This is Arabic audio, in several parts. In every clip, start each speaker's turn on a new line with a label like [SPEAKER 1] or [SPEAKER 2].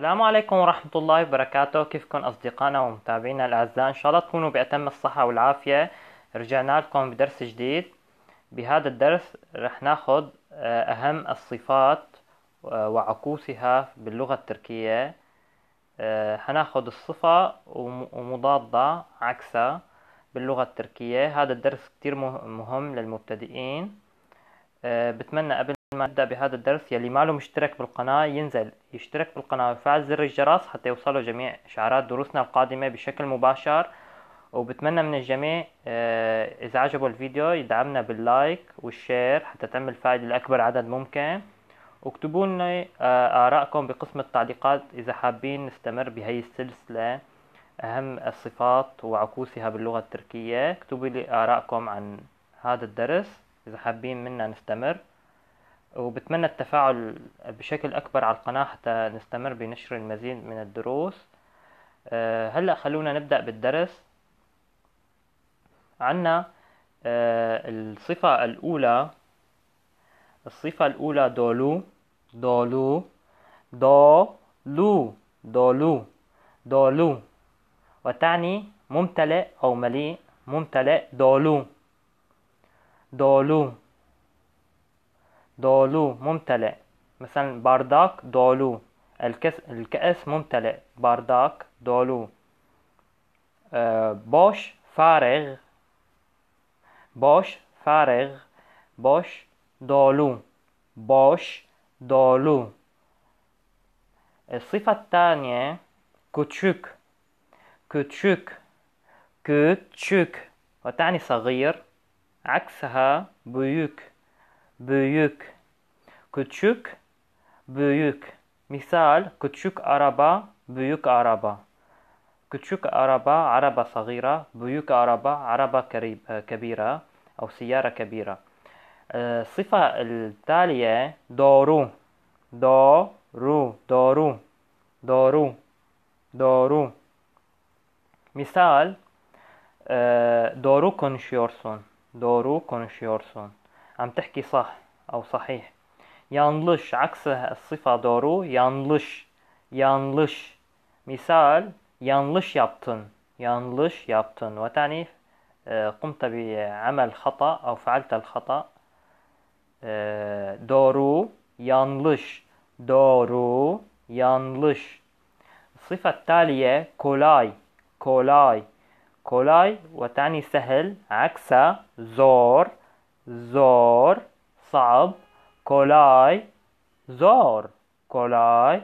[SPEAKER 1] السلام عليكم ورحمة الله وبركاته كيفكم أصدقائنا ومتابعينا الأعزاء إن شاء الله تكونوا بأتم الصحة والعافية رجعنا لكم بدرس جديد بهذا الدرس رح ناخذ آه، أهم الصفات آه، وعكوسها باللغة التركية آه، هناخذ الصفة ومضادة عكسها باللغة التركية هذا الدرس كتير مهم للمبتدئين بتمنى قبل ما نبدأ بهذا الدرس يلي ما له مشترك بالقناة ينزل يشترك بالقناة ويفعل زر الجرس حتى يوصله جميع إشعارات دروسنا القادمة بشكل مباشر وبتمنى من الجميع آه، إذا عجبوا الفيديو يدعمنا باللايك والشير حتى تعمل فائدة لأكبر عدد ممكن واكتبوا لنا آه، آرائكم بقسم التعليقات إذا حابين نستمر بهي السلسلة أهم الصفات وعكوسها باللغة التركية اكتبوا لي آرائكم عن هذا الدرس إذا حابين منا نستمر وبتمنى التفاعل بشكل أكبر على القناة حتى نستمر بنشر المزيد من الدروس آه، هلأ خلونا نبدأ بالدرس عنا آه، الصفة الأولى الصفة الأولى دولو دولو دولو دولو دولو وتعني ممتلئ أو مليء ممتلئ دولو دولو دولو ممتلئ مثلا بارداك دولو الكس الكأس ممتلئ بارداك دولو آه، بوش فارغ بوش فارغ بوش دولو بوش دولو الصفة الثانية كوتشوك كوتشوك كوتشوك وتعني صغير عكسها بيوك büyük, küçük, büyük. Misal küçük araba, büyük araba. Küçük araba, araba sagira, büyük araba, araba e, kebira, أو سيارة كبيرة الصفة التالية doğru, doğru, doğru, doğru, doğru. Misal, e, doğru konuşuyorsun. Doğru konuşuyorsun. عم تحكي صح أو صحيح يانلش عكس الصفة دورو يانلش يانلش مثال يانلش يابتن يانلش يابتن وتعني آه، قمت بعمل خطأ أو فعلت الخطأ. آه، دورو يانلش دورو يانلش الصفة التالية كولاي كولاي كولاي وتعني سهل عكس زور زور صعب كولاي زور كولاي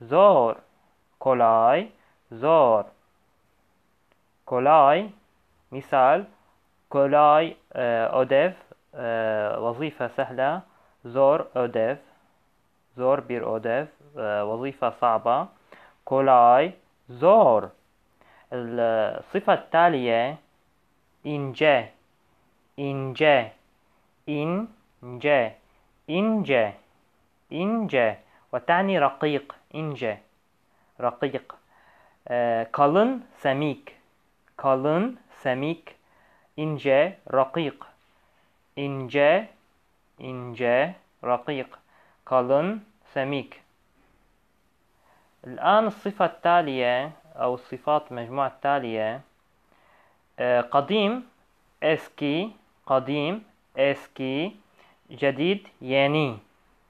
[SPEAKER 1] زور كولاي زور كولاي مثال كولاي اه، أوديف اه، وظيفة سهلة زور أوديف زور بير أوديف اه، وظيفة صعبة كولاي زور الصفة التالية إنجي إنجي إنجا إنجا إنجا وتعني رقيق إنجا رقيق آه، كالن سميك كالن سميك ince رقيق ince ince رقيق كالن سميك الآن الصفة التالية أو الصفات مجموعة التالية آه، قديم اسكي قديم اسكي جديد يعني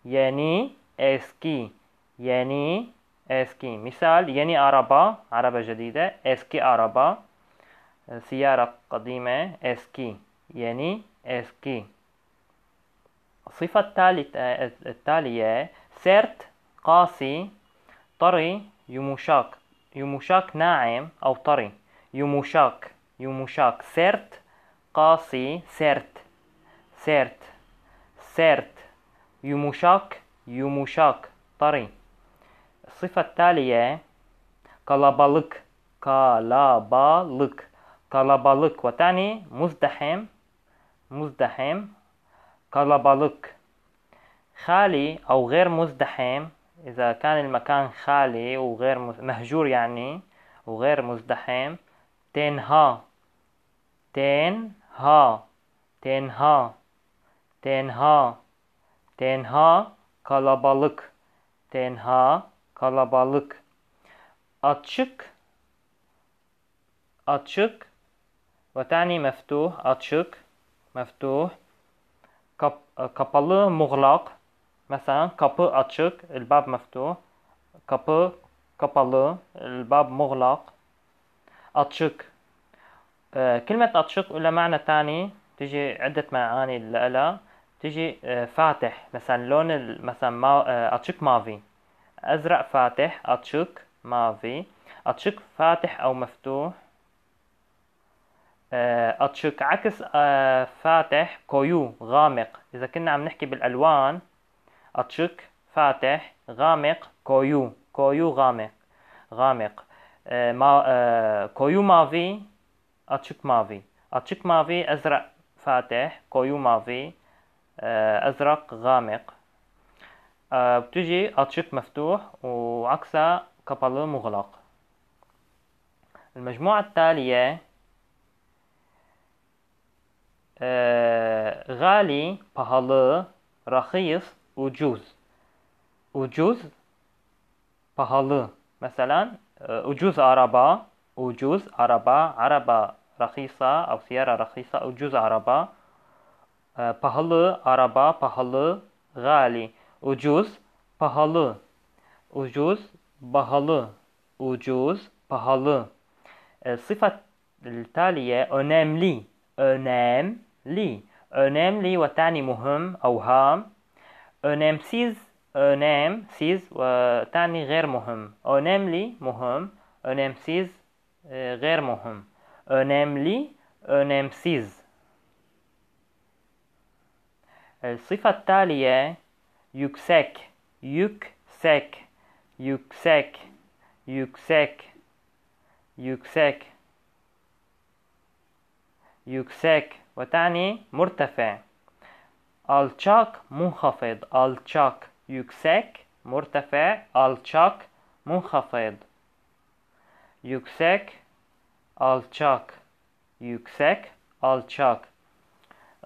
[SPEAKER 1] يعني اسكي يعني اسكي مثال يعني عربة عربة جديدة اسكي عربة سيارة قديمة اسكي يعني اسكي الصفة التالية سرت قاسي طري يموشاك يموشاك ناعم أو طري يموشاك يموشاك سرت قاسي سرت سيرت سيرت يمشاك يمشاك طري الصفة التالية كالابالك كالابالك كالابالك وتعني مزدحم مزدحم كالابالك خالي أو غير مزدحم إذا كان المكان خالي وغير مهجور يعني وغير مزدحم تنها تنها تنها tenha tenha kalabalık tenha kalabalık açık açık وتعني مفتوح açık مفتوح kap, kapalı muğlak مثلا kapı açık الباب مفتوح kapı kapalı الباب مغلق açık كلمة أتشق لها معنى تاني تجي عدة معاني لها تيجي آه، فاتح مثلا لون مثلا ما آه، اتشك مافي ازرق فاتح اتشك مافي اتشك فاتح او مفتوح آه، اتشك عكس فاتح كويو غامق اذا كنا عم نحكي بالالوان اتشك فاتح غامق كويو كويو غامق غامق ما كويو مافي اتشك مافي اتشك مافي ازرق فاتح كويو مافي آه، أزرق غامق آه، بتجي أتشيك مفتوح وعكسها كابالو مغلق المجموعة التالية آه، غالي بهالو رخيص وجوز وجوز بهالو مثلا وجوز عربة وجوز عربة عربة رخيصة أو سيارة رخيصة وجوز عربة Ee, pahalı araba, pahalı gali. Ucuz, pahalı. Ucuz, pahalı. Ucuz, pahalı. E, sıfat taliye önemli. Önemli. Önemli ve tani muhim, avham. Önemsiz, önemsiz ve tani gayr muhim. Önemli, muhim. Önemsiz, e, gayr muhim. Önemli, önemsiz. Ee, sıfat taliye yüksek, yüksek, yüksek, yüksek, yüksek, yüksek. Ve tani murtefe. Alçak, muhafed alçak, yüksek, murtefe, alçak, muhafid. Yüksek, alçak, yüksek, alçak.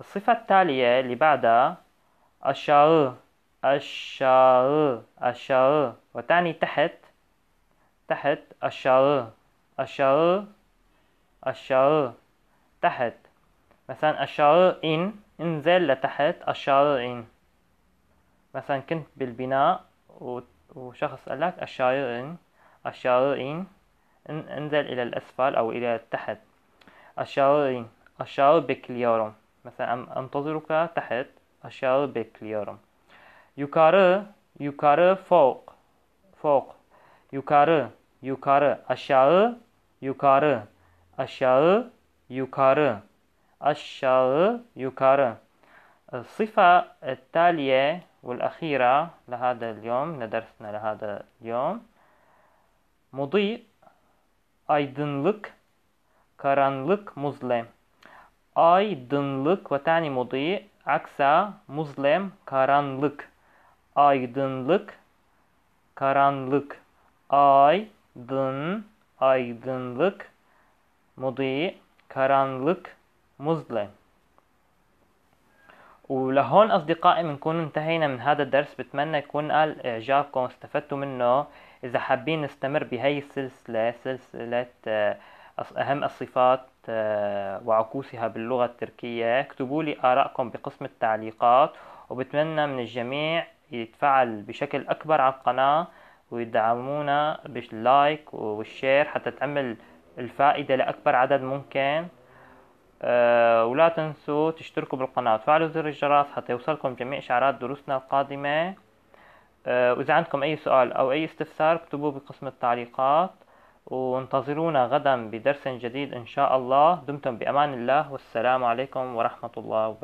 [SPEAKER 1] الصفة التالية اللي بعدها أشار أشار أشار وتاني تحت تحت أشار أشار أشار تحت مثلا أشار إن انزل لتحت أشار إن مثلا كنت بالبناء وشخص قال لك إن أشار إن انزل إلى الأسفل أو إلى تحت الشارعين إن بكل يوم Mesela انتظرك تحت aşağı bekliyorum. Yukarı yukarı fok fok yukarı yukarı aşağı yukarı aşağı yukarı aşağı yukarı الصفة التالية والأخيرة لهذا اليوم لدرسنا لهذا اليوم مضيء aydınlık karanlık muzlem aydınlık ve tani modi aksa muzlem karanlık aydınlık karanlık aydın aydınlık modi karanlık muzlem ولهون أصدقائي بنكون انتهينا من هذا الدرس بتمنى يكون قال إعجابكم آه، واستفدتوا منه إذا حابين نستمر بهي السلسلة سلسلة آه، أهم الصفات آه، وعكوسها باللغة التركية اكتبوا لي آراءكم بقسم التعليقات وبتمنى من الجميع يتفاعل بشكل أكبر على القناة ويدعمونا باللايك والشير حتى تعمل الفائدة لأكبر عدد ممكن آه، ولا تنسوا تشتركوا بالقناة وتفعلوا زر الجرس حتى يوصلكم جميع إشعارات دروسنا القادمة آه، وإذا عندكم أي سؤال أو أي استفسار اكتبوه بقسم التعليقات وانتظرونا غدا بدرس جديد إن شاء الله دمتم بأمان الله والسلام عليكم ورحمة الله وبركاته